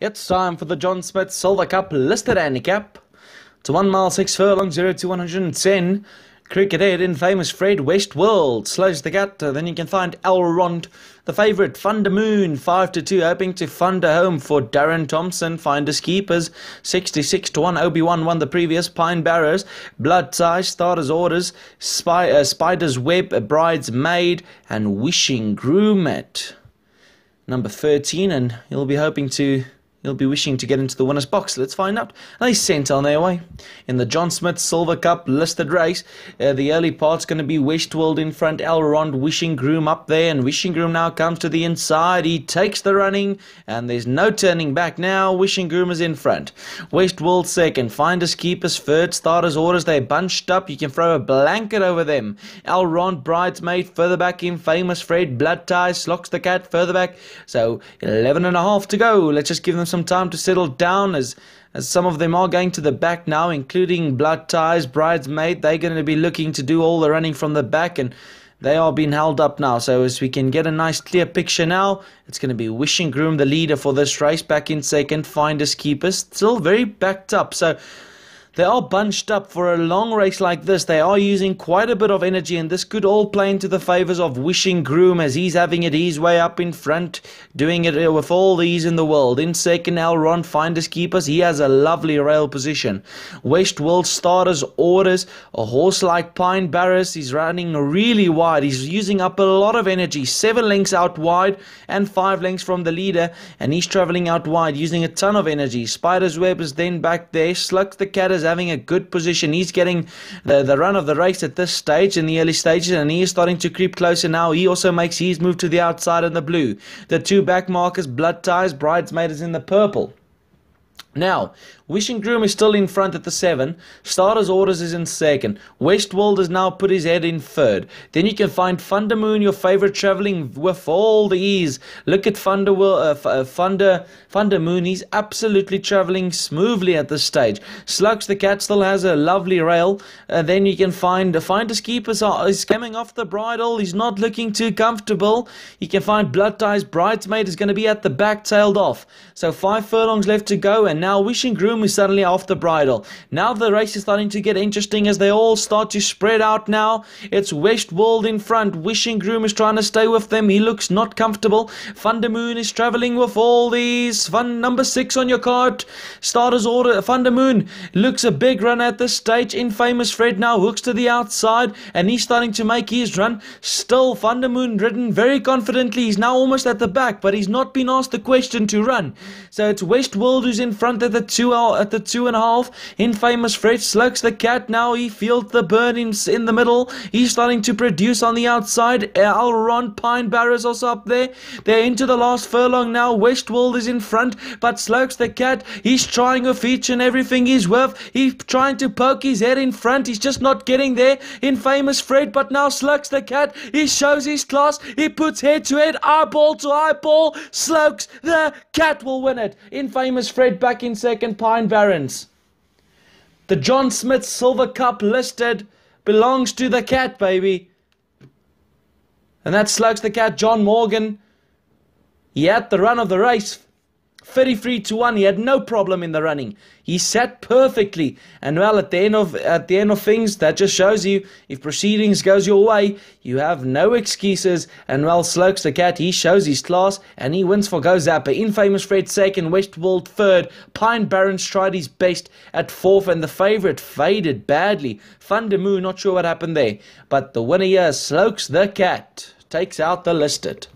It's time for the John Smith Silver Cup listed handicap. It's a 1 mile 6 furlong, 0 to 110. Cricket Head in famous Fred World. slows the gut. Uh, then you can find Rond, the favourite, Thunder Moon, 5 to 2, hoping to thunder home for Darren Thompson. Finders Keepers, 66 to 1. Obi Wan won the previous. Pine Barrows, Blood Tie, Starters Orders, Spy, uh, Spider's Web, a Bride's Maid, and Wishing Groomet. Number 13, and you'll be hoping to You'll be wishing to get into the winner's box. Let's find out. They sent on their way. In the John Smith Silver Cup listed race, uh, the early part's going to be Westworld in front. Elrond Wishing Groom up there, and Wishing Groom now comes to the inside. He takes the running, and there's no turning back now. Wishing Groom is in front. Westworld second. Finders Keepers third. Starters Orders, they're bunched up. You can throw a blanket over them. Elrond Bridesmaid further back in. Famous Fred Blood Ties locks the cat further back. So 11 and a half to go. Let's just give them some some time to settle down as, as some of them are going to the back now, including Blood Ties, Bridesmaid. They're going to be looking to do all the running from the back and they are being held up now. So as we can get a nice clear picture now, it's going to be Wishing Groom, the leader for this race, back in second. Finders Keepers, still very backed up. So they are bunched up for a long race like this. They are using quite a bit of energy, and this could all play into the favours of Wishing Groom as he's having it his way up in front, doing it with all these in the world. In second, Ron Finders Keepers. He has a lovely rail position. West World Starters Orders. A horse like Pine Barris. He's running really wide. He's using up a lot of energy. Seven lengths out wide and five lengths from the leader, and he's travelling out wide using a ton of energy. Spider's Web is then back there. Slugs the Cat is having a good position. He's getting the, the run of the race at this stage in the early stages, and he is starting to creep closer now. He also makes his move to the outside in the blue. The two back markers, Blood Ties, Bridesmaid is in the purple. Now, Wishing Groom is still in front at the 7. Starters Orders is in second. Westworld has now put his head in third. Then you can find Thunder Moon, your favorite, traveling with all the ease. Look at Thunder, uh, uh Thunder, Moon. He's absolutely traveling smoothly at this stage. Slugs the Cat still has a lovely rail. Uh, then you can find the Finder's Keepers are, is coming off the bridle. He's not looking too comfortable. You can find Blood Ties Bridesmaid is going to be at the back, tailed off. So five furlongs left to go, and now now Wishing Groom is suddenly off the bridle. Now the race is starting to get interesting as they all start to spread out now. It's West World in front. Wishing Groom is trying to stay with them. He looks not comfortable. Moon is traveling with all these. Fun number six on your card. Starters order. Moon looks a big run at this stage. Infamous Fred now hooks to the outside and he's starting to make his run. Still, Moon ridden very confidently. He's now almost at the back, but he's not been asked the question to run. So it's West World who's in front front at the two at the two and a half. Infamous Fred slugs the cat. Now he feels the burn in, in the middle. He's starting to produce on the outside. Alron uh, Pine Barrows also up there. They're into the last furlong now. Westworld is in front, but slugs the cat. He's trying a feature and everything he's worth. He's trying to poke his head in front. He's just not getting there. Infamous Fred, but now slugs the cat. He shows his class. He puts head to head, eyeball to eyeball. Slugs the cat will win it. Infamous Fred back in second, Pine Barrens. The John Smith Silver Cup listed belongs to the cat, baby. And that slugs the cat, John Morgan. He had the run of the race. 33 to 1. He had no problem in the running. He sat perfectly. And well, at the end of at the end of things, that just shows you if proceedings goes your way, you have no excuses. And well, Slokes the cat, he shows his class and he wins for Go Zapper. Infamous Fred second, Westwold third, Pine Barrens tried his best at fourth, and the favourite faded badly. Thunder Moon, not sure what happened there. But the winner here, Slokes the cat, takes out the listed.